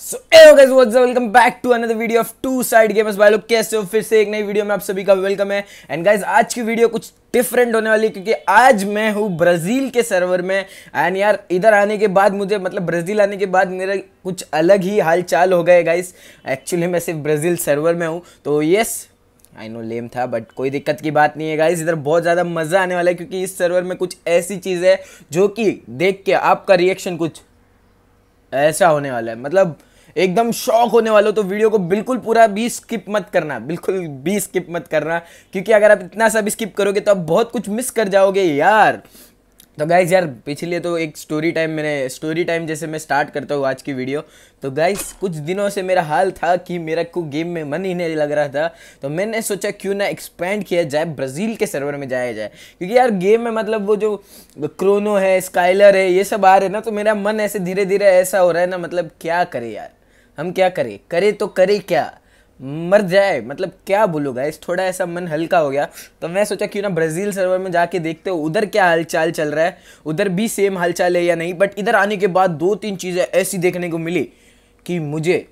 so welcome back to another video of Two Side Games भाई लोग कैसे हो फिर से एक नई वीडियो में आप सभी का वेलकम है एंड गाइज आज की वीडियो कुछ डिफरेंट होने वाली क्योंकि आज मैं हूँ ब्राज़ील के सर्वर में एंड यार इधर आने के बाद मुझे मतलब ब्राज़ील आने के बाद मेरा कुछ अलग ही हाल चाल हो गए गाइस एक्चुअली मैं सिर्फ ब्राज़ील सर्वर में हूँ तो येस आई नो लेम था बट कोई दिक्कत की बात नहीं है गाइज इधर बहुत ज़्यादा मज़ा आने वाला है क्योंकि इस सर्वर में कुछ ऐसी चीज़ है जो कि देख के आपका रिएक्शन कुछ ऐसा होने वाला है मतलब एकदम शौक होने वाले हो तो वीडियो को बिल्कुल पूरा भी स्किप मत करना बिल्कुल भी स्किप मत करना क्योंकि अगर आप इतना सा भी स्किप करोगे तो आप बहुत कुछ मिस कर जाओगे यार तो गाइज यार पिछले तो एक स्टोरी टाइम मैंने स्टोरी टाइम जैसे मैं स्टार्ट करता हूँ आज की वीडियो तो गाइज कुछ दिनों से मेरा हाल था कि मेरा को गेम में मन ही नहीं लग रहा था तो मैंने सोचा क्यों ना एक्सपेंड किया जाए ब्राज़ील के सर्वर में जाया जाए क्योंकि यार गेम में मतलब वो जो क्रोनो है स्काइलर है ये सब आ रहे हैं ना तो मेरा मन ऐसे धीरे धीरे ऐसा हो रहा है ना मतलब क्या करे यार हम क्या करें करे तो करे क्या मर जाए मतलब क्या बोलो इस थोड़ा ऐसा मन हल्का हो गया तो मैं सोचा क्यों ना ब्राज़ील सर्वर में जाके देखते हो उधर क्या हालचाल चल रहा है उधर भी सेम हालचाल है या नहीं बट इधर आने के बाद दो तीन चीज़ें ऐसी देखने को मिली कि मुझे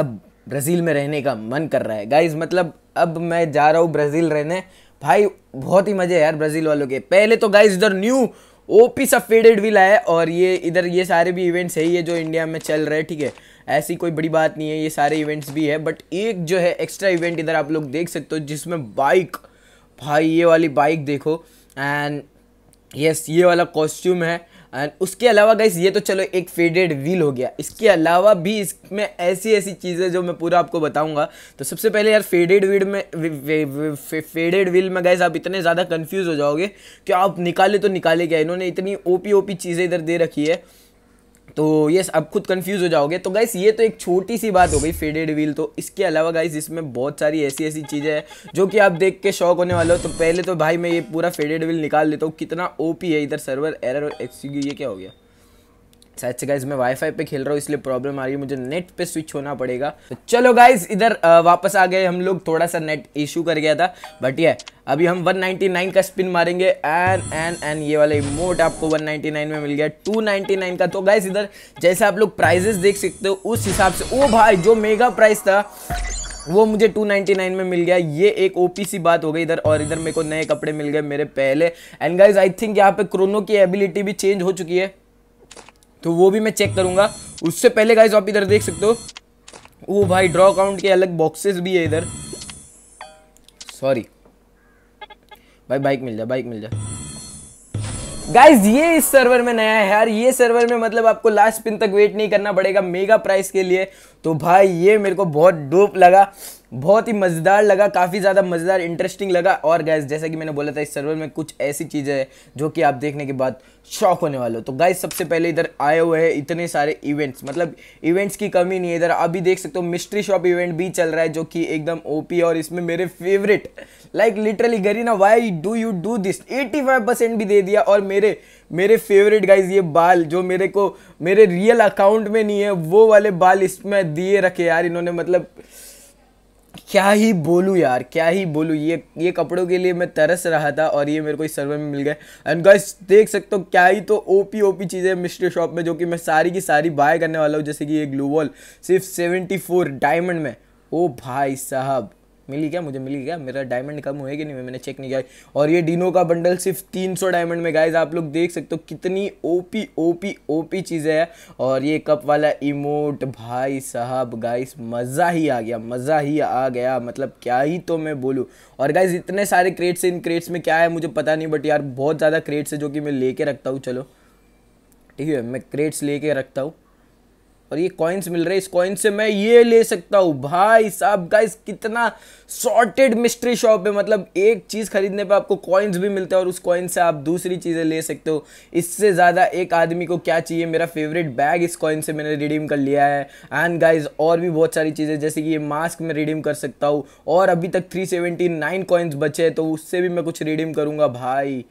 अब ब्राज़ील में रहने का मन कर रहा है गाइज मतलब अब मैं जा रहा हूँ ब्राज़ील रहने भाई बहुत ही मज़े है यार ब्राज़ील वालों के पहले तो गाइज इधर न्यू ओपी सफेडेड फेडेड विल है और ये इधर ये सारे भी इवेंट्स है ये जो इंडिया में चल रहे हैं ठीक है ऐसी कोई बड़ी बात नहीं है ये सारे इवेंट्स भी है बट एक जो है एक्स्ट्रा इवेंट इधर आप लोग देख सकते हो जिसमें बाइक भाई ये वाली बाइक देखो एंड यस ये वाला कॉस्ट्यूम है एंड उसके अलावा गाइस ये तो चलो एक फेडेड व्हील हो गया इसके अलावा भी इसमें ऐसी ऐसी चीज़ें जो मैं पूरा आपको बताऊंगा तो सबसे पहले यार फेडेड व्हील में फेडेड व्हील में गाइस आप इतने ज़्यादा कंफ्यूज हो जाओगे कि आप निकाले तो निकाले क्या इन्होंने इतनी ओपी ओपी चीज़ें इधर दे रखी है तो ये अब खुद कंफ्यूज हो जाओगे तो गाइस ये तो एक छोटी सी बात हो गई फेडेड व्हील तो इसके अलावा गाइस इसमें बहुत सारी ऐसी ऐसी चीज़ें हैं जो कि आप देख के शौक होने वाले हो तो पहले तो भाई मैं ये पूरा फेडेड व्हील निकाल लेता हूँ कितना ओपी है इधर सर्वर एरर और एक्सक्यू ये क्या हो गया शायद से गाइज मैं वाईफाई पे खेल रहा हूँ इसलिए प्रॉब्लम आ रही है मुझे नेट पे स्विच होना पड़ेगा तो चलो गाइज इधर वापस आ गए हम लोग थोड़ा सा नेट इशू कर गया था बट ये अभी हम 199 का स्पिन मारेंगे एन एन एन ये वाला इमोट आपको 199 में मिल गया 299 का तो गाइज इधर जैसे आप लोग प्राइजेस देख सकते हो उस हिसाब से ओ भाई जो मेगा प्राइस था वो मुझे 299 में मिल गया ये एक ओपी सी बात हो गई इधर और इधर मेरे को नए कपड़े मिल गए मेरे पहले एंड गाइज आई थिंक यहाँ पे क्रोनो की एबिलिटी भी चेंज हो चुकी है तो वो भी मैं चेक करूंगा उससे पहले गाइज आप इधर देख सकते हो वो भाई ड्रॉ अकाउंट के अलग बॉक्सेस भी है इधर सॉरी भाई बाइक मिल जाए बाइक मिल जाए गाइज ये इस सर्वर में नया है यार ये सर्वर में मतलब आपको लास्ट पिन तक वेट नहीं करना पड़ेगा मेगा प्राइस के लिए तो भाई ये मेरे को बहुत डोप लगा बहुत ही मज़ेदार लगा काफ़ी ज़्यादा मज़ेदार इंटरेस्टिंग लगा और गैस जैसा कि मैंने बोला था इस सर्वर में कुछ ऐसी चीज़ें हैं जो कि आप देखने के बाद शौक होने वाले हो तो गाइस सबसे पहले इधर आए हुए हैं इतने सारे इवेंट्स मतलब इवेंट्स की कमी नहीं है इधर अभी देख सकते हो मिस्ट्री शॉप इवेंट भी चल रहा है जो कि एकदम ओपी और इसमें मेरे favourite like literally Garena why do you do this 85 percent भी दे दिया और मेरे मेरे फेवरेट गाइज ये बाल जो मेरे को मेरे रियल अकाउंट में नहीं है वो वाले बाल इसमें दिए रखे यार इन्होंने मतलब क्या ही बोलूँ यार क्या ही बोलूँ ये ये कपड़ों के लिए मैं तरस रहा था और ये मेरे को इस सर्वर में मिल गए एंड गाइस देख सकते हो क्या ही तो ओपी ओपी चीज़ें मिस्ट्री शॉप में जो कि मैं सारी की सारी बाय करने वाला हूँ जैसे कि ये ग्लूबॉल सिर्फ सेवेंटी फोर डायमंड में ओ भाई साहब मिली क्या मुझे मिली क्या मेरा डायमंड कम हुए कि नहीं मैंने चेक नहीं किया और ये डिनो का बंडल सिर्फ 300 डायमंड में गाइज आप लोग देख सकते हो कितनी ओपी ओपी ओपी चीज़ें हैं और ये कप वाला इमोट भाई साहब गाइस मज़ा ही आ गया मज़ा ही आ गया मतलब क्या ही तो मैं बोलूँ और गाइज इतने सारे क्रेट्स इन क्रेट्स में क्या है मुझे पता नहीं बट यार बहुत ज़्यादा क्रेट्स है जो कि मैं लेके रखता हूँ चलो ठीक है मैं क्रेट्स ले रखता हूँ और ये कॉइन्स मिल रहे हैं इस कॉइन से मैं ये ले सकता हूँ भाई साहब गाइस कितना सॉर्टेड मिस्ट्री शॉप है मतलब एक चीज़ खरीदने पर आपको कॉइन्स भी मिलते हैं और उस कॉइन से आप दूसरी चीज़ें ले सकते हो इससे ज़्यादा एक आदमी को क्या चाहिए मेरा फेवरेट बैग इस कॉइन से मैंने रिडीम कर लिया है एंड गाइज और भी बहुत सारी चीज़ें जैसे कि ये मास्क मैं रिडीम कर सकता हूँ और अभी तक थ्री सेवेंटी नाइन कॉइन्स बचे हैं तो उससे भी मैं कुछ रिडीम करूँगा भाई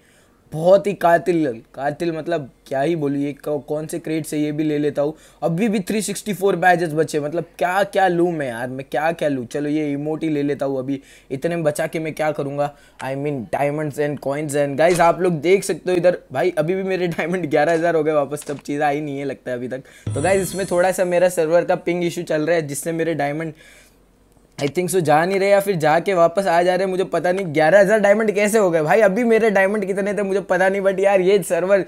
बहुत ही कातिल कातिल मतलब क्या ही बोलिए कौन से क्रेड से ये भी ले लेता हूँ अभी भी 364 बैजेस बचे मतलब क्या क्या लूँ मैं यार मैं क्या क्या लूँ चलो ये इमोट ही ले लेता हूँ अभी इतने में बचा के मैं क्या करूँगा I mean diamonds and coins and guys आप लोग देख सकते हो इधर भाई अभी भी मेरे डायमंड ग्यारह हो गए वापस तब चीज़ आई नहीं है लगता है अभी तक तो गाइज इसमें थोड़ा सा मेरा सर्वर का पिंग इशू चल रहा है जिससे मेरे डायमंड आई थिंक सो जा नहीं रहे या फिर जाके वापस आ जा रहे मुझे पता नहीं ग्यारह हज़ार डायमंड कैसे हो गए भाई अभी मेरे डायमंड कितने थे मुझे पता नहीं बट यार ये सर्वर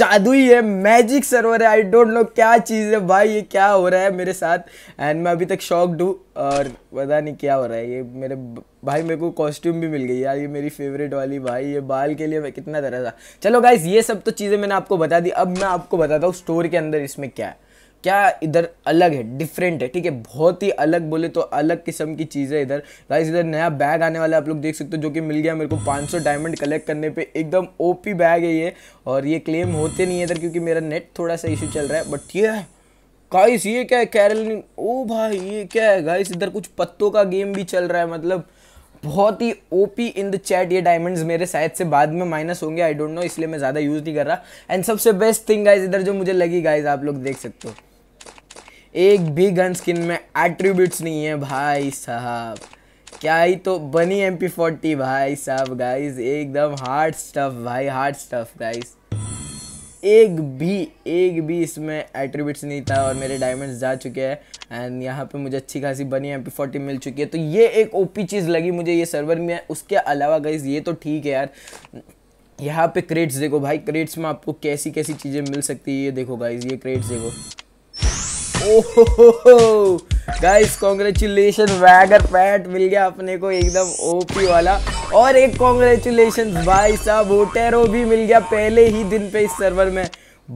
जादुई है मैजिक सर्वर है आई डोंट नो क्या चीज़ है भाई ये क्या हो रहा है मेरे साथ एंड मैं अभी तक शॉक्ड हूँ और पता नहीं क्या हो रहा है ये मेरे भाई मेरे को कॉस्ट्यूम भी मिल गई यार ये मेरी फेवरेट वाली भाई ये बाल के लिए मैं कितना तरह था चलो गाइज ये सब तो चीज़ें मैंने आपको बता दी अब मैं आपको बताता हूँ स्टोर के अंदर इसमें क्या है क्या इधर अलग है डिफरेंट है ठीक है बहुत ही अलग बोले तो अलग किस्म की चीज़ है इधर गाइस इधर नया बैग आने वाला है आप लोग देख सकते हो जो कि मिल गया मेरे को 500 डायमंड कलेक्ट करने पे एकदम ओपी बैग है ये और ये क्लेम होते नहीं है इधर क्योंकि मेरा नेट थोड़ा सा इशू चल रहा है बट ये गाइस ये क्या है कैरल ओ भाई ये क्या है गाइस इधर कुछ पत्तों का गेम भी चल रहा है मतलब बहुत ही ओपी इन द चैट ये डायमंड्स मेरे शायद से बाद में माइनस होंगे आई डोंट नो इसलिए मैं ज़्यादा यूज़ नहीं कर रहा एंड सबसे बेस्ट थिंग गाइज इधर जो मुझे लगी गाइज आप लोग देख सकते हो एक भी गन स्किन में एट्रीब्यूट्स नहीं है भाई साहब क्या ही तो बनी एम पी फोर्टी भाई साहब गाइज एकदम हार्ड स्टफ भाई हार्ड स्टफ गाइज एक भी एक भी इसमें एट्रीब्यूट्स नहीं था और मेरे डायमंड्स जा चुके हैं एंड यहाँ पे मुझे अच्छी खासी बनी एम पी फोर्टी मिल चुकी है तो ये एक ओपी चीज़ लगी मुझे ये सर्वर में उसके अलावा गाइज ये तो ठीक है यार यहाँ पे क्रेट्स देखो भाई क्रेट्स में आपको कैसी कैसी चीज़ें मिल सकती है ये देखो गाइज ये क्रेट्स देखो गाइस कॉन्ग्रेचुलेशन वैगर पैट मिल गया अपने को एकदम ओपी वाला और एक कॉन्ग्रेचुलेशन भाई साहब ओटेरो भी मिल गया पहले ही दिन पे इस सर्वर में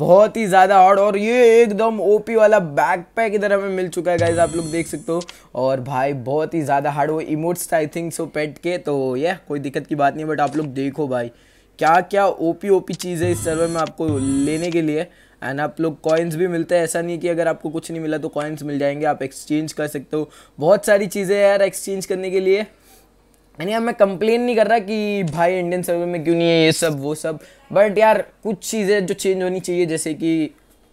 बहुत ही ज़्यादा हॉट और ये एकदम ओपी वाला बैक पैक इधर हमें मिल चुका है गाइज आप लोग देख सकते हो और भाई बहुत ही ज़्यादा हार्ड वो इमोट्स था आई थिंक सो पेट के तो ये कोई दिक्कत की बात नहीं बट आप लोग देखो भाई क्या क्या ओपी ओपी चीज़ है इस सर्वर में आपको लेने के लिए एंड आप लोग कॉइन्स भी मिलते हैं ऐसा नहीं कि अगर आपको कुछ नहीं मिला तो कॉइन्स मिल जाएंगे आप एक्सचेंज कर सकते हो बहुत सारी चीज़ें यार एक्सचेंज करने के लिए यानी यार मैं कंप्लेन नहीं कर रहा कि भाई इंडियन सर्वर में क्यों नहीं है ये सब वो सब बट यार कुछ चीज़ें जो चेंज होनी चाहिए जैसे कि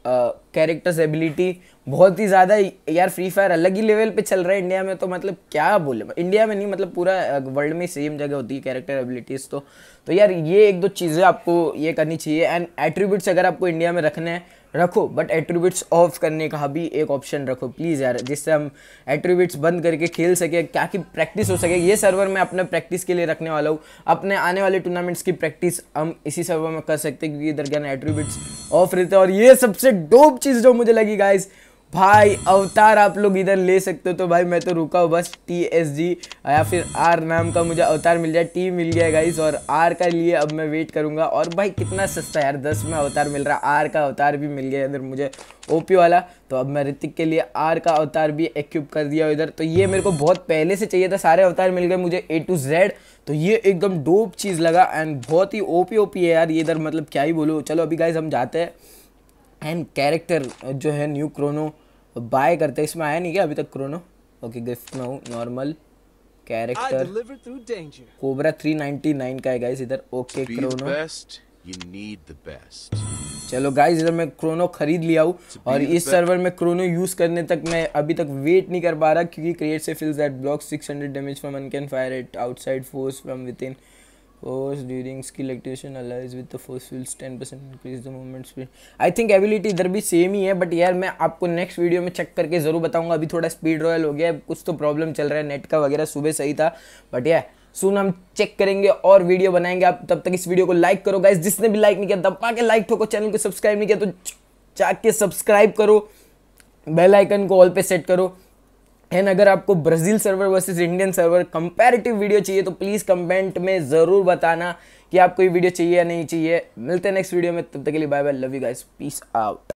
कैरेक्टर्स एबिलिटी बहुत ही ज़्यादा यार फ्री फायर अलग ही लेवल पे चल रहा है इंडिया में तो मतलब क्या बोले इंडिया में नहीं मतलब पूरा वर्ल्ड में सेम जगह होती है कैरेक्टर एबिलिटीज़ तो तो यार ये एक दो चीज़ें आपको ये करनी चाहिए एंड एट्रीब्यूट्स अगर आपको इंडिया में रखने हैं रखो बट एट्रीब्यूट्स ऑफ करने का भी एक ऑप्शन रखो प्लीज़ यार जिससे हम एट्रीब्यूट्स बंद करके खेल सके क्या कि प्रैक्टिस हो सके ये सर्वर मैं अपने प्रैक्टिस के लिए रखने वाला हूँ अपने आने वाले टूर्नामेंट्स की प्रैक्टिस हम इसी सर्वर में कर सकते हैं क्योंकि इधर क्या एट्रीब्यूट्स ऑफ रहते हैं और ये सबसे डोप चीज़ जो मुझे लगी गाइज़ भाई अवतार आप लोग इधर ले सकते हो तो भाई मैं तो रुका हूँ बस टी एस जी या फिर आर नाम का मुझे अवतार मिल जाए टी मिल गया गाइस और आर का लिए अब मैं वेट करूँगा और भाई कितना सस्ता यार दस में अवतार मिल रहा आर का अवतार भी मिल गया इधर मुझे ओपी वाला तो अब मैं ऋतिक के लिए आर का अवतार भी एक्यूब कर दिया इधर तो ये मेरे को बहुत पहले से चाहिए था सारे अवतार मिल गए मुझे ए टू जेड तो ये एकदम डोप चीज़ लगा एंड बहुत ही ओपी ओपी है यार ये इधर मतलब क्या ही बोलो चलो अभी गाइज हम जाते हैं एंड कैरेक्टर जो है न्यू क्रोनो बाय करते हैं इसमें आया नहीं क्या अभी तक क्रोनो ओके गिफ्ट में हूँ नॉर्मल कैरेक्टर कोबरा 399 का है गाइस इधर ओके क्रोनो चलो गाइस इधर मैं क्रोनो खरीद लिया हूँ और इस सर्वर में क्रोनो यूज़ करने तक मैं अभी तक वेट नहीं कर पा रहा क्योंकि क्रिएट से fills that block 600 damage from अनकैन fire it outside force from within force during skill activation allies with the force fields 10% increase the movement speed I think ability इधर भी सेम ही है बट यार मैं आपको next video में check करके ज़रूर बताऊंगा अभी थोड़ा स्पीड रॉयल हो गया है कुछ तो प्रॉब्लम चल रहा है नेट का वगैरह सुबह सही था बट यार सुन हम चेक करेंगे और वीडियो बनाएंगे आप तब तक इस वीडियो को लाइक करो गाइज जिसने भी लाइक नहीं किया दबा के लाइक ठोको चैनल को सब्सक्राइब नहीं किया तो जाके सब्सक्राइब करो बेल आइकन को ऑल पे सेट करो एंड अगर आपको Brazil server versus Indian server comparative video चाहिए तो प्लीज़ कमेंट में ज़रूर बताना कि आपको ये वीडियो चाहिए या नहीं चाहिए मिलते हैं नेक्स्ट वीडियो में तब तक के लिए bye bye love you guys peace out